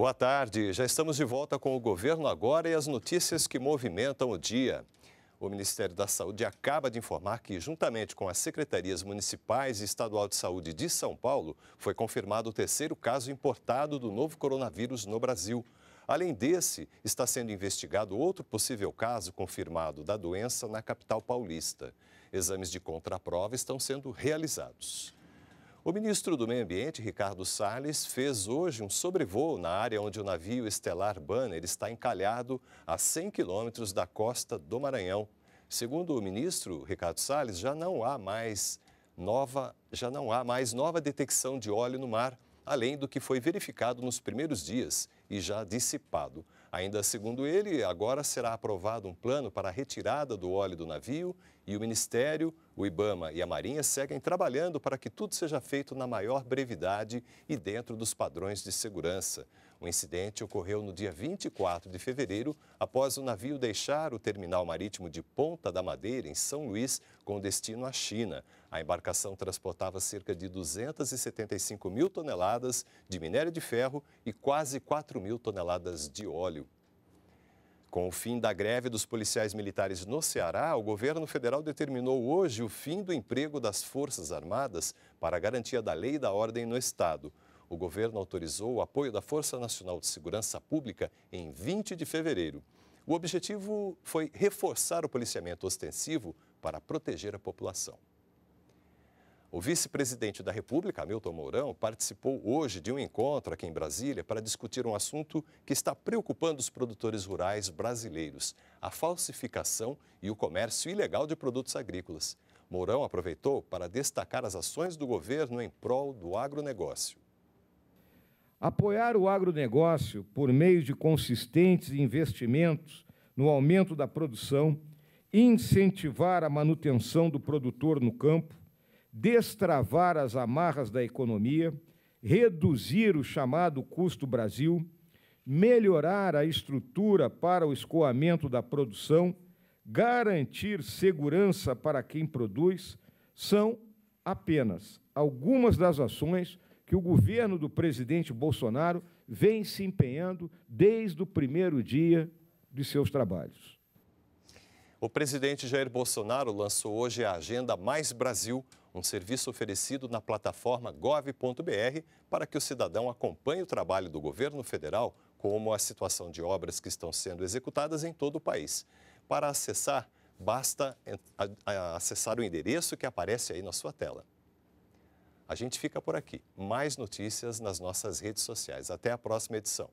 Boa tarde. Já estamos de volta com o governo agora e as notícias que movimentam o dia. O Ministério da Saúde acaba de informar que, juntamente com as secretarias municipais e estadual de saúde de São Paulo, foi confirmado o terceiro caso importado do novo coronavírus no Brasil. Além desse, está sendo investigado outro possível caso confirmado da doença na capital paulista. Exames de contraprova estão sendo realizados. O ministro do Meio Ambiente, Ricardo Salles, fez hoje um sobrevoo na área onde o navio estelar Banner está encalhado a 100 quilômetros da costa do Maranhão. Segundo o ministro Ricardo Salles, já não há mais nova, já não há mais nova detecção de óleo no mar, além do que foi verificado nos primeiros dias e já dissipado. Ainda segundo ele, agora será aprovado um plano para a retirada do óleo do navio e o Ministério, o IBAMA e a Marinha seguem trabalhando para que tudo seja feito na maior brevidade e dentro dos padrões de segurança. O incidente ocorreu no dia 24 de fevereiro, após o navio deixar o terminal marítimo de Ponta da Madeira, em São Luís, com destino à China. A embarcação transportava cerca de 275 mil toneladas de minério de ferro e quase 4 mil toneladas de óleo. Com o fim da greve dos policiais militares no Ceará, o governo federal determinou hoje o fim do emprego das Forças Armadas para garantia da lei e da ordem no Estado o governo autorizou o apoio da Força Nacional de Segurança Pública em 20 de fevereiro. O objetivo foi reforçar o policiamento ostensivo para proteger a população. O vice-presidente da República, Hamilton Mourão, participou hoje de um encontro aqui em Brasília para discutir um assunto que está preocupando os produtores rurais brasileiros: a falsificação e o comércio ilegal de produtos agrícolas. Mourão aproveitou para destacar as ações do governo em prol do agronegócio. Apoiar o agronegócio por meio de consistentes investimentos no aumento da produção, incentivar a manutenção do produtor no campo, destravar as amarras da economia, reduzir o chamado custo Brasil, melhorar a estrutura para o escoamento da produção, garantir segurança para quem produz, são apenas algumas das ações que o governo do presidente Bolsonaro vem se empenhando desde o primeiro dia de seus trabalhos. O presidente Jair Bolsonaro lançou hoje a Agenda Mais Brasil, um serviço oferecido na plataforma gov.br para que o cidadão acompanhe o trabalho do governo federal, como a situação de obras que estão sendo executadas em todo o país. Para acessar, basta acessar o endereço que aparece aí na sua tela. A gente fica por aqui. Mais notícias nas nossas redes sociais. Até a próxima edição.